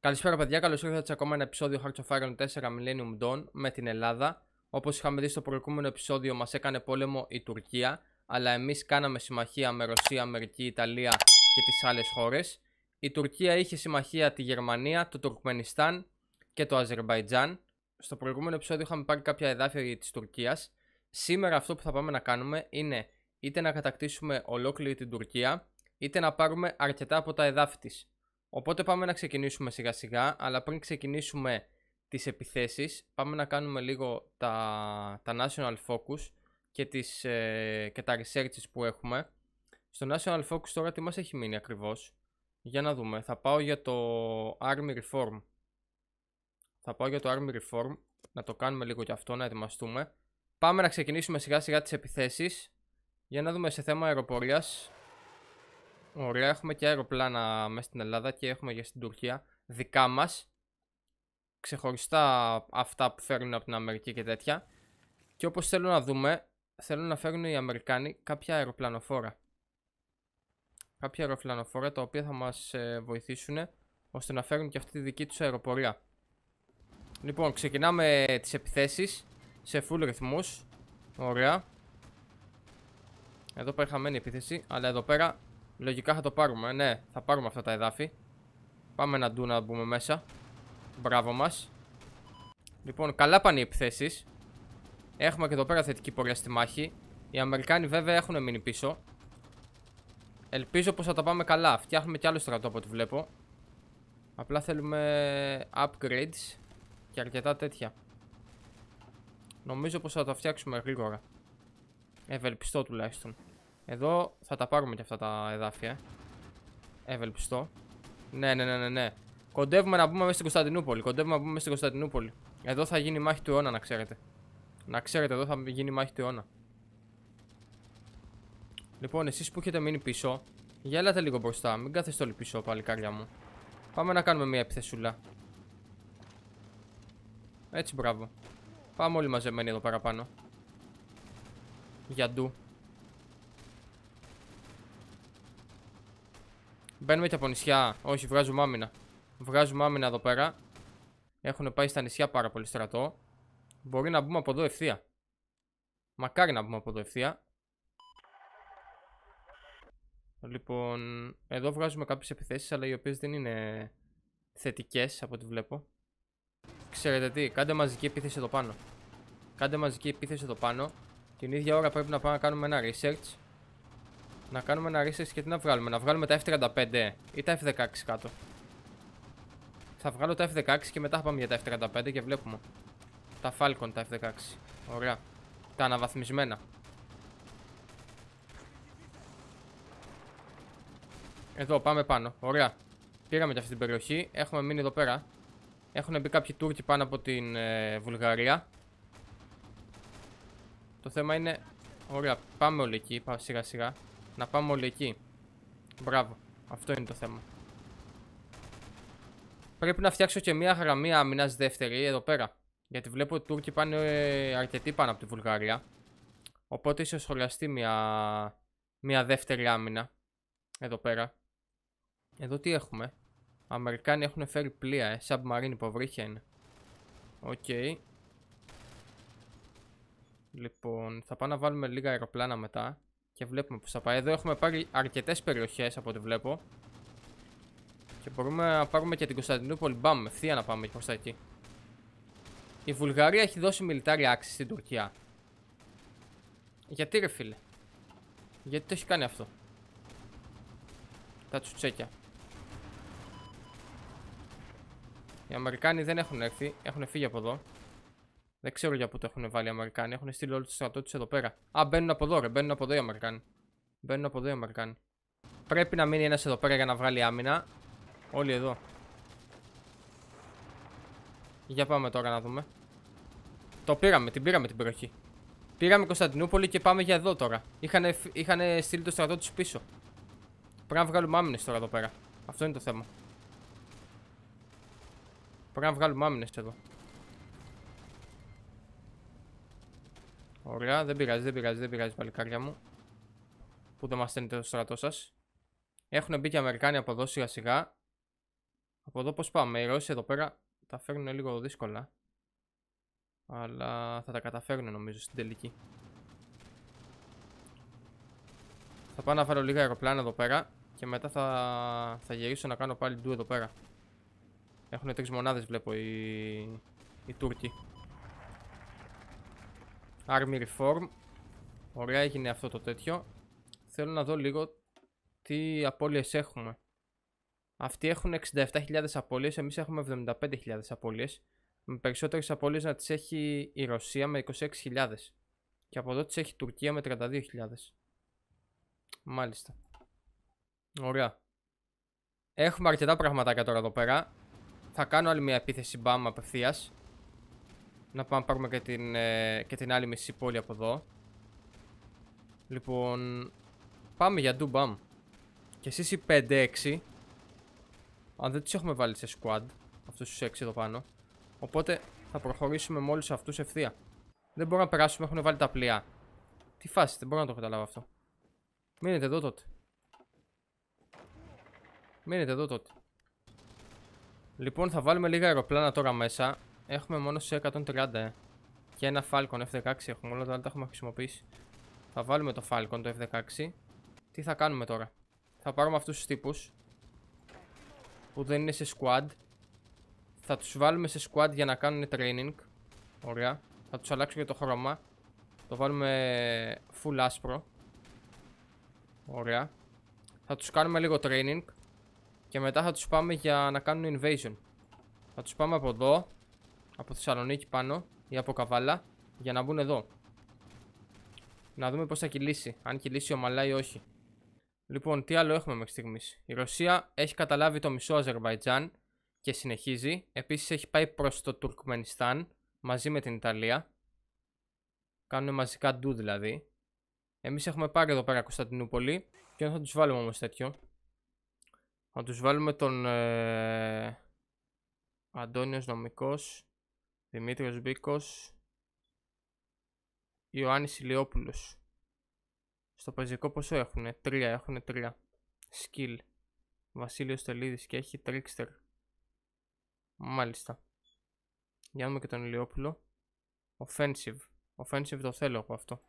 Καλησπέρα, παιδιά. Καλώς ήρθατε σε ακόμα ένα επεισόδιο Hearts of Iron 4 Millennium Dawn με την Ελλάδα. Όπως είχαμε δει στο προηγούμενο επεισόδιο, μας έκανε πόλεμο η Τουρκία, αλλά εμείς κάναμε συμμαχία με Ρωσία, Αμερική, Ιταλία και τις άλλες χώρες. Η Τουρκία είχε συμμαχία τη Γερμανία, το Τουρκμενιστάν και το Αζερβαϊτζάν. Στο προηγούμενο επεισόδιο είχαμε πάρει κάποια εδάφια της Τουρκίας. Σήμερα αυτό που θα πάμε να κάνουμε είναι είτε να κατακτήσουμε ολόκληρη την Τουρκία, είτε να πάρουμε αρκετά από τα εδάφη της. Οπότε πάμε να ξεκινήσουμε σιγά σιγά, αλλά πριν ξεκινήσουμε τις επιθέσεις, πάμε να κάνουμε λίγο τα, τα National Focus και, τις, ε, και τα research που έχουμε. Στο National Focus τώρα τι μας έχει μείνει ακριβώς. Για να δούμε, θα πάω για το Army Reform. Θα πάω για το Army Reform, να το κάνουμε λίγο και αυτό, να ετοιμαστούμε. Πάμε να ξεκινήσουμε σιγά σιγά τις επιθέσεις, για να δούμε σε θέμα αεροπορίας. Ωραία, έχουμε και αεροπλάνα μέσα στην Ελλάδα και έχουμε και στην Τουρκία δικά μας. Ξεχωριστά αυτά που φέρνουν από την Αμερική και τέτοια. Και όπως θέλω να δούμε, θέλουν να φέρουν οι Αμερικάνοι κάποια αεροπλανοφόρα. Κάποια αεροπλανοφόρα τα οποία θα μας ε, βοηθήσουν ώστε να φέρουν και αυτή τη δική τους αεροπορία. Λοιπόν, ξεκινάμε τις επιθέσεις, σε full ρυθμούς. Ωραία. Εδώ πέρα χαμένη επίθεση, αλλά εδώ πέρα Λογικά θα το πάρουμε, ναι. Θα πάρουμε αυτά τα εδάφη. Πάμε να ντου να μπούμε μέσα. Μπράβο μας. Λοιπόν, καλά πάνε οι επιθέσεις. Έχουμε και εδώ πέρα θετική πορεία στη μάχη. Οι Αμερικάνοι βέβαια έχουν μείνει πίσω. Ελπίζω πως θα τα πάμε καλά. Φτιάχνουμε κι άλλο στρατό από ό,τι βλέπω. Απλά θέλουμε upgrades και αρκετά τέτοια. Νομίζω πως θα τα φτιάξουμε γρήγορα. Ευελπιστώ τουλάχιστον. Εδώ θα τα πάρουμε και αυτά τα εδάφια. Ευελπιστώ. Ναι, ναι, ναι, ναι, ναι, Κοντεύουμε να μπούμε μέσα στην Κωνσταντινούπολη. Κοντεύουμε να μπούμε μέσα στην Κωνσταντινούπολη. Εδώ θα γίνει μάχη του αιώνα, να ξέρετε. Να ξέρετε, εδώ θα γίνει μάχη του αιώνα. Λοιπόν, εσείς που έχετε μείνει πίσω, γέλατε λίγο μπροστά. Μην κάθεστε όλοι πίσω, πάλι καρδιά μου. Πάμε να κάνουμε μια επιθεσούλα. Έτσι, μπράβο. Πάμε όλοι μαζεμένοι εδώ παραπάνω. Για ντου. Μπαίνουμε και από νησιά. Όχι, βγάζουμε άμυνα. Βγάζουμε άμυνα εδώ πέρα. Έχουν πάει στα νησιά πάρα πολύ στρατό. Μπορεί να μπούμε από εδώ ευθεία. Μακάρι να μπούμε από εδώ ευθεία. Λοιπόν, εδώ βγάζουμε κάποιες επιθέσεις, αλλά οι οποίες δεν είναι θετικές από ό,τι βλέπω. Ξέρετε τι, κάντε μαζική επίθεση εδώ πάνω. Κάντε μαζική επίθεση εδώ πάνω. Την ίδια ώρα πρέπει να πάμε να κάνουμε ένα research. Να κάνουμε ένα research και τι να βγάλουμε. Να βγάλουμε τα F35 ή τα F16 κάτω. Θα βγάλω τα F16 και μετά θα πάμε για τα F35 και βλέπουμε. Τα Falcon τα F16. Ωραία. Τα αναβαθμισμένα. Εδώ πάμε πάνω. Ωραία. Πήραμε και αυτή την περιοχή. Έχουμε μείνει εδώ πέρα. Έχουν μπει κάποιοι Τούρκοι πάνω από την ε, Βουλγαρία. Το θέμα είναι... Ωραία, πάμε όλοι εκεί, πάμε σιγά σιγά. Να πάμε όλοι εκεί. Μπράβο. Αυτό είναι το θέμα. Πρέπει να φτιάξω και μια γραμμή άμυνας δεύτερη εδώ πέρα. Γιατί βλέπω ότι οι Τούρκοι πάνε αρκετοί πάνω από τη Βουλγαρία. Οπότε ίσως χρειαστεί μια, μια δεύτερη άμυνα. Εδώ πέρα. Εδώ τι έχουμε. Αμερικάνοι έχουν φέρει πλοία, ε. Submarine υποβρύχια είναι. Οκ. Okay. Λοιπόν, θα πάω να βάλουμε λίγα αεροπλάνα μετά. Και βλέπουμε πού θα πάει. Εδώ έχουμε πάρει αρκετές περιοχές από ό,τι βλέπω. Και μπορούμε να πάρουμε και την Κωνσταντινούπολη. Μπαμ, ευθεία να πάμε προς τα εκεί. Η Βουλγαρία έχει δώσει μιλιτάρι άξιση στην Τουρκία. Γιατί ρε φίλε. Γιατί το έχει κάνει αυτό. Τα τσουτσέκια. Οι Αμερικάνοι δεν έχουν έρθει. Έχουν φύγει από εδώ. Δεν ξέρω για πού το έχουν βάλει οι Αμερικάνοι. Έχουν στείλει όλο του στρατό του εδώ πέρα. Α, μπαίνουν από εδώ, ρε. Μπαίνουν από εδώ οι Αμερικάνοι. Μπαίνουν από εδώ οι Αμερικάνοι. Πρέπει να μείνει ένας εδώ πέρα για να βγάλει άμυνα. Όλοι εδώ. Για πάμε τώρα να δούμε. Το πήραμε, την πήραμε την περιοχή. Πήραμε Κωνσταντινούπολη και πάμε για εδώ τώρα. Είχαν στείλει το στρατό τους πίσω. Πρέπει να βγάλουμε άμυνες τώρα εδώ πέρα. Αυτό είναι το θέμα. Πρέπει να βγάλουμε άμυνες εδώ. Ωραία, δεν πειράζει, δεν πειράζει, δεν πειράζει παλικάρια μου. Που δεν μα στέλνετε το στρατό σας. Έχουν μπει και οι Αμερικάνοι από εδώ σιγά σιγά. Από εδώ πώς πάμε. Οι Ρώσοι εδώ πέρα τα φέρνουν λίγο δύσκολα. Αλλά θα τα καταφέρουν νομίζω στην τελική. Θα πάω να βάλω λίγα αεροπλάνα εδώ πέρα και μετά θα, θα γυρίσω να κάνω πάλι ντου εδώ πέρα. Έχουν τρεις μονάδες βλέπω οι, οι Τούρκοι. Army Reform. Ωραία έγινε αυτό το τέτοιο. Θέλω να δω λίγο τι απώλειες έχουμε. Αυτοί έχουν 67.000 απώλειες, εμείς έχουμε 75.000 απώλειες. Με περισσότερες απώλειες να τις έχει η Ρωσία με 26.000. Και από εδώ τις έχει η Τουρκία με 32.000. Μάλιστα. Ωραία. Έχουμε αρκετά πραγματάκια τώρα εδώ πέρα. Θα κάνω άλλη μια επίθεση μπαμ απευθείας. Να πάμε πάρουμε και την, ε, και την άλλη μισή πόλη από εδώ. Λοιπόν, πάμε για ντουμπαμ. Και εσείς οι 5-6. Αν δεν τους έχουμε βάλει σε squad, αυτούς τους 6 εδώ πάνω. Οπότε θα προχωρήσουμε με όλους αυτούς ευθεία. Δεν μπορούμε να περάσουμε, έχουν βάλει τα πλοία. Τι φάση, δεν μπορώ να το καταλάβω αυτό. Μείνετε εδώ τότε. Μείνετε εδώ τότε. Λοιπόν, θα βάλουμε λίγα αεροπλάνα τώρα μέσα. Έχουμε μόνο σε 130 ε. Και ένα Falcon F16 έχουμε, όλα τα άλλα τα έχουμε χρησιμοποιήσει. Θα βάλουμε το Falcon το F16. Τι θα κάνουμε τώρα. Θα πάρουμε αυτούς τους τύπους. Που δεν είναι σε squad. Θα τους βάλουμε σε squad για να κάνουν training. Ωραία. Θα τους αλλάξω και το χρώμα. Το βάλουμε full άσπρο. Ωραία. Θα τους κάνουμε λίγο training. Και μετά θα τους πάμε για να κάνουν invasion. Θα τους πάμε από εδώ από Θεσσαλονίκη πάνω ή από Καβάλα για να μπουν εδώ. Να δούμε πώς θα κυλήσει, αν κυλήσει ομαλά ή όχι. Λοιπόν, τι άλλο έχουμε μέχρι στιγμής. Η Ρωσία έχει καταλάβει το μισό Αζερβαϊτζάν και συνεχίζει. Επίσης έχει πάει προς το Τουρκμενιστάν μαζί με την Ιταλία. Κάνουν μαζικά ντου δηλαδή. Εμείς έχουμε πάρει εδώ πέρα Κωνσταντινούπολη. Και θα τους βάλουμε όμως τέτοιο. Θα τους βάλουμε τον. Ε... Αντώνιος Νομικός Δημήτριος Μπίκος, Ιωάννης Ηλιόπουλος. Στο παζικό πόσο έχουνε, Τρία έχουνε τρία. Skill. Βασίλειος Τελίδης και έχει Trickster. Μάλιστα. Για να δούμε και τον Ηλιόπουλο. Offensive. Offensive το θέλω εγώ αυτό.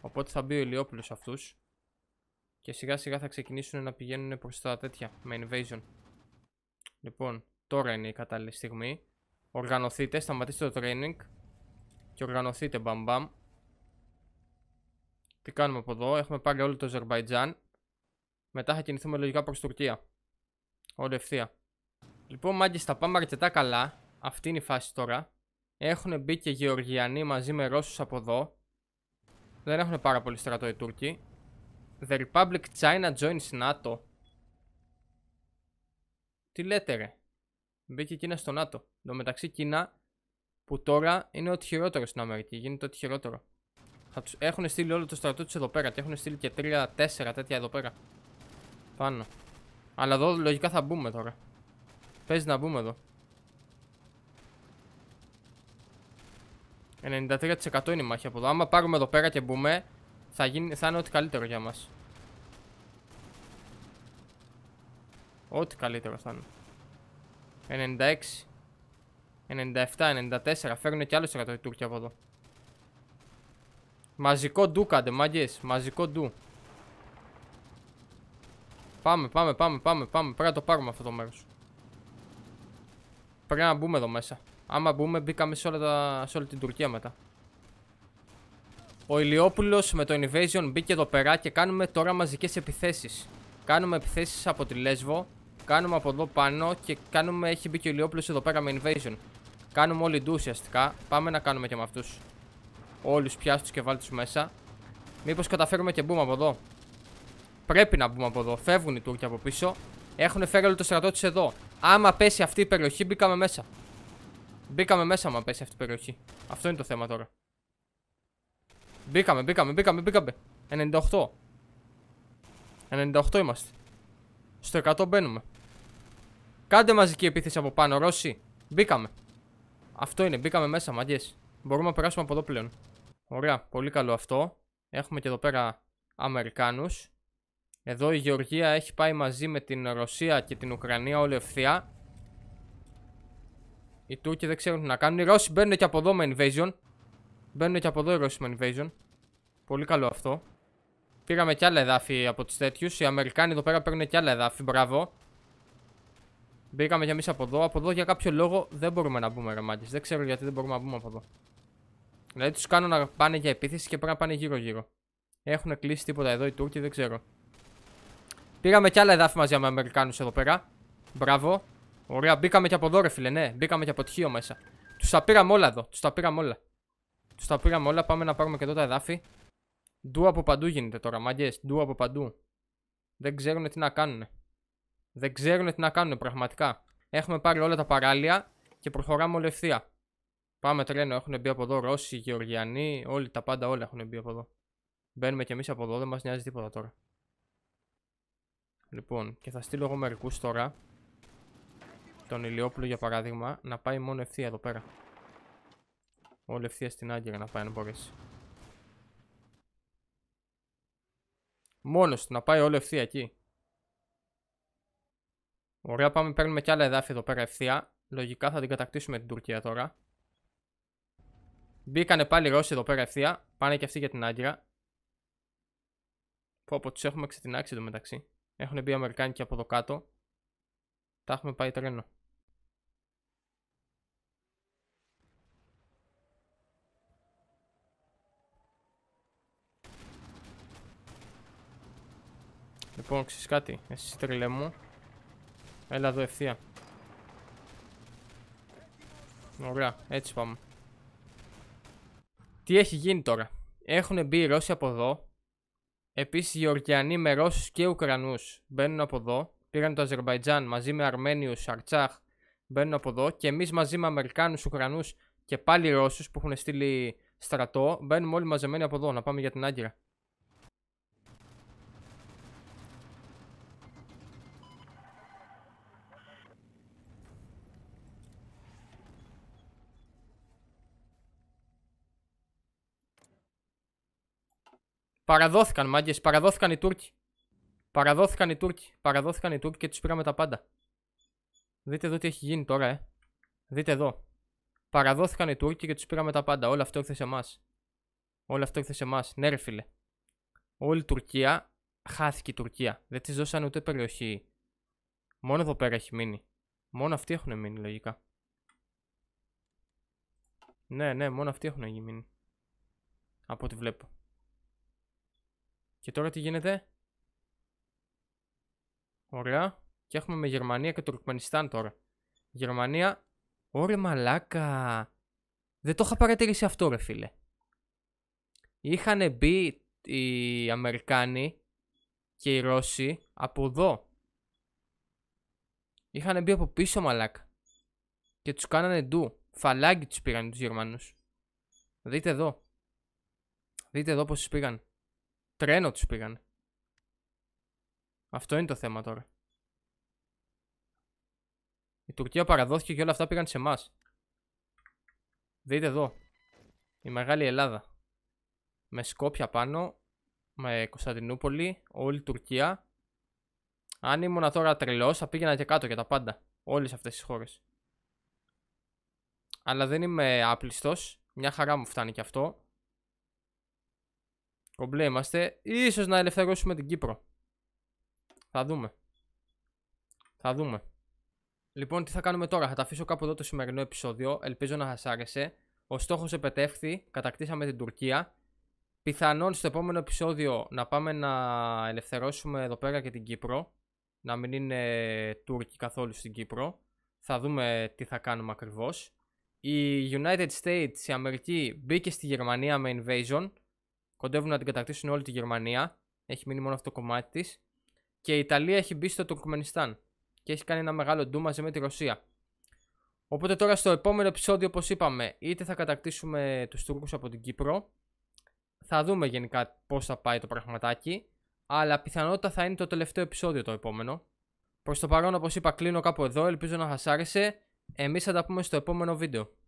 Οπότε θα μπει ο Ηλιόπουλος αυτούς. Και σιγά σιγά θα ξεκινήσουν να πηγαίνουν προς τα τέτοια, με invasion. Λοιπόν, τώρα είναι η κατάλληλη στιγμή. Οργανωθείτε, σταματήστε το training και οργανωθείτε μπαμ μπαμ. Τι κάνουμε από εδώ, έχουμε πάρει όλο το Αζερβαϊτζάν. Μετά θα κινηθούμε λογικά προς Τουρκία. Όλη ευθεία. Λοιπόν μάγκες τα πάμε αρκετά καλά. Αυτή είναι η φάση τώρα. Έχουν μπει και Γεωργιανοί μαζί με Ρώσους από εδώ. Δεν έχουν πάρα πολύ στρατό οι Τούρκοι. The Republic China joins NATO. Τι λέτε ρε. Μπήκε εκείνα στο ΝΑΤΟ. Εν τω μεταξύ Κίνα που τώρα είναι ότι χειρότερο στην Αμερική, γίνεται ότι χειρότερο. Θα τους... Έχουν στείλει όλο το στρατό τους εδώ πέρα και έχουν στείλει και 3-4 τέτοια εδώ πέρα. Πάνω. Αλλά εδώ λογικά θα μπούμε τώρα. Παίζει να μπούμε εδώ. 93% είναι η μάχη από εδώ. Άμα πάρουμε εδώ πέρα και μπούμε, θα, γίνει, θα είναι ό,τι καλύτερο για μας. Ό,τι καλύτερο θα είναι. 96. 97-94. Φέρνουν και άλλο στρατό Τούρκοι από εδώ. Μαζικό ντου κάντε, μάγκες. Μαζικό ντου. Πάμε, πάμε, πάμε, πάμε, πάμε. Πρέπει να το πάρουμε αυτό το μέρος. Πρέπει να μπούμε εδώ μέσα. Άμα μπούμε, μπήκαμε σε, όλα τα... σε όλη την Τουρκία μετά. Ο Ηλιόπουλος με το Invasion μπήκε εδώ πέρα και κάνουμε τώρα μαζικές επιθέσεις. Κάνουμε επιθέσεις από τη Λέσβο, Κάνουμε από εδώ πάνω και κάνουμε, έχει μπει και ο Λιόπλο εδώ πέρα με invasion. Κάνουμε όλοι ντου ουσιαστικά. Πάμε να κάνουμε και με αυτούς. Όλους πιάστου και βάλτε μέσα. Μήπως καταφέρουμε και μπούμε από εδώ. Πρέπει να μπούμε από εδώ. Φεύγουν οι Τούρκοι από πίσω. Έχουν φέρει όλο το στρατό τους εδώ. Άμα πέσει αυτή η περιοχή, μπήκαμε μέσα. Μπήκαμε μέσα, άμα πέσει αυτή η περιοχή. Αυτό είναι το θέμα τώρα. Μπήκαμε, μπήκαμε, μπήκαμε, μπήκαμε. 98. 98 είμαστε. Στο 100 μπαίνουμε. Κάντε μαζική επίθεση από πάνω, Ρώσοι. Μπήκαμε. Αυτό είναι, μπήκαμε μέσα, μαγκέ. Μπορούμε να περάσουμε από εδώ πλέον. Ωραία, πολύ καλό αυτό. Έχουμε και εδώ πέρα Αμερικάνους. Εδώ η Γεωργία έχει πάει μαζί με την Ρωσία και την Ουκρανία όλη ευθεία. Οι Τούρκοι δεν ξέρουν τι να κάνουν. Οι Ρώσοι μπαίνουν και από εδώ με invasion. Μπαίνουν και από εδώ οι Ρώσοι με invasion. Πολύ καλό αυτό. Πήραμε κι άλλα εδάφη από τους τέτοιους. Οι Αμερικάνοι εδώ πέρα παίρνουν κι άλλα εδάφη. Μπράβο. Μπήκαμε για εμείς από εδώ. Από εδώ για κάποιο λόγο δεν μπορούμε να μπούμε, ρε Δεν ξέρω γιατί δεν μπορούμε να μπούμε από εδώ. Δηλαδή τους κάνω να πάνε για επίθεση και πρέπει να πάνε γύρω-γύρω. Έχουν κλείσει τίποτα εδώ οι Τούρκοι, δεν ξέρω. Πήραμε κι άλλα εδάφη μαζί με Αμερικάνους εδώ πέρα. Μπράβο. Ωραία, μπήκαμε κι από εδώ, ρε φίλε. Ναι, μπήκαμε κι από τυχείο μέσα. Τους τα πήραμε όλα εδώ. Τους τα πήραμε όλα. Τους τα πήραμε όλα. Πάμε να πάρουμε και εδώ τα εδάφη. Ντου από παντού γίνεται τώρα, μάγκε. Ντου από παντού. Δεν ξέρουν τι να κάνουν. Δεν ξέρουν τι να κάνουν πραγματικά. Έχουμε πάρει όλα τα παράλια και προχωράμε όλη ευθεία. Πάμε τρένο, έχουν μπει από εδώ Ρώσοι, Γεωργιανοί, όλοι τα πάντα όλα έχουν μπει από εδώ. Μπαίνουμε κι εμείς από εδώ, δεν μας νοιάζει τίποτα τώρα. Λοιπόν, και θα στείλω εγώ μερικούς τώρα. Τον Ηλιόπουλο για παράδειγμα, να πάει μόνο ευθεία εδώ πέρα. Όλη ευθεία στην Άγκυρα να πάει αν μπορέσει. Μόνος του να πάει όλη ευθεία εκεί. Ωραία, πάμε παίρνουμε κι άλλα εδάφη εδώ πέρα ευθεία. Λογικά θα την κατακτήσουμε την Τουρκία τώρα. Μπήκανε πάλι οι Ρώσοι εδώ πέρα ευθεία. Πάνε και αυτοί για την Άγκυρα. Πω πω τους έχουμε ξετινάξει εδώ μεταξύ. Έχουν μπει Αμερικάνοι και από εδώ κάτω. Τα έχουμε πάει τρένο. Λοιπόν, ξέρεις κάτι, εσύ τρελέ μου Έλα εδώ ευθεία. Ωραία, έτσι πάμε. Τι έχει γίνει τώρα. Έχουν μπει οι Ρώσοι από εδώ. Επίσης οι Γεωργιανοί με Ρώσους και Ουκρανούς μπαίνουν από εδώ. Πήραν το Αζερβαϊτζάν μαζί με Αρμένιους, Αρτσάχ. Μπαίνουν από εδώ. Και εμείς μαζί με Αμερικάνους, Ουκρανούς και πάλι Ρώσους που έχουν στείλει στρατό. Μπαίνουμε όλοι μαζεμένοι από εδώ. Να πάμε για την Άγκυρα. Παραδόθηκαν μάγκες, παραδόθηκαν οι Τούρκοι. Παραδόθηκαν οι Τούρκοι, παραδόθηκαν οι Τούρκοι και τους πήραμε τα πάντα. Δείτε εδώ τι έχει γίνει τώρα, ε. Δείτε εδώ. Παραδόθηκαν οι Τούρκοι και τους πήραμε τα πάντα. Όλο αυτό ήρθε σε εμάς. Όλο αυτό ήρθε σε εμάς. Ναι, ρε φίλε. Όλη η Τουρκία χάθηκε η Τουρκία. Δεν τη δώσαν ούτε περιοχή. Μόνο εδώ πέρα έχει μείνει. Μόνο αυτοί έχουν μείνει, λογικά. Ναι, ναι, μόνο αυτοί έχουν μείνει. Από ό,τι βλέπω. Και τώρα τι γίνεται. Ωραία. Και έχουμε με Γερμανία και Τουρκμενιστάν τώρα. Γερμανία. Ωραία μαλάκα. Δεν το είχα παρατηρήσει αυτό ρε φίλε. Είχαν μπει οι Αμερικάνοι και οι Ρώσοι από εδώ. Είχαν μπει από πίσω μαλάκα. Και τους κάνανε ντου. Φαλάγγι τους πήγαν τους Γερμανούς. Δείτε εδώ. Δείτε εδώ πώς τους πήγαν. Τρένο τους πήγαν. Αυτό είναι το θέμα τώρα. Η Τουρκία παραδόθηκε και όλα αυτά πήγαν σε εμάς. Δείτε εδώ. Η Μεγάλη Ελλάδα. Με Σκόπια πάνω, με Κωνσταντινούπολη, όλη η Τουρκία. Αν ήμουν τώρα τρελός, θα πήγαινα και κάτω για τα πάντα. όλες αυτές τις χώρες. Αλλά δεν είμαι άπλιστος, Μια χαρά μου φτάνει και αυτό. Κομπλέ είμαστε. Ίσως να ελευθερώσουμε την Κύπρο. Θα δούμε. Θα δούμε. Λοιπόν, τι θα κάνουμε τώρα. Θα τα αφήσω κάπου εδώ το σημερινό επεισόδιο. Ελπίζω να σας άρεσε. Ο στόχος επετεύχθη. Κατακτήσαμε την Τουρκία. Πιθανόν στο επόμενο επεισόδιο να πάμε να ελευθερώσουμε εδώ πέρα και την Κύπρο. Να μην είναι Τούρκοι καθόλου στην Κύπρο. Θα δούμε τι θα κάνουμε ακριβώς. Η United States, η Αμερική, μπήκε στη Γερμανία με invasion. Κοντεύουν να την κατακτήσουν όλη τη Γερμανία. Έχει μείνει μόνο αυτό το κομμάτι της. Και η Ιταλία έχει μπει στο Τουρκμενιστάν. Και έχει κάνει ένα μεγάλο ντου μαζί με τη Ρωσία. Οπότε τώρα στο επόμενο επεισόδιο, όπως είπαμε, είτε θα κατακτήσουμε τους Τούρκους από την Κύπρο. Θα δούμε γενικά πώς θα πάει το πραγματάκι. Αλλά πιθανότητα θα είναι το τελευταίο επεισόδιο το επόμενο. Προς το παρόν, όπως είπα, κλείνω κάπου εδώ. Ελπίζω να σας άρεσε. Εμείς θα τα πούμε στο επόμενο βίντεο.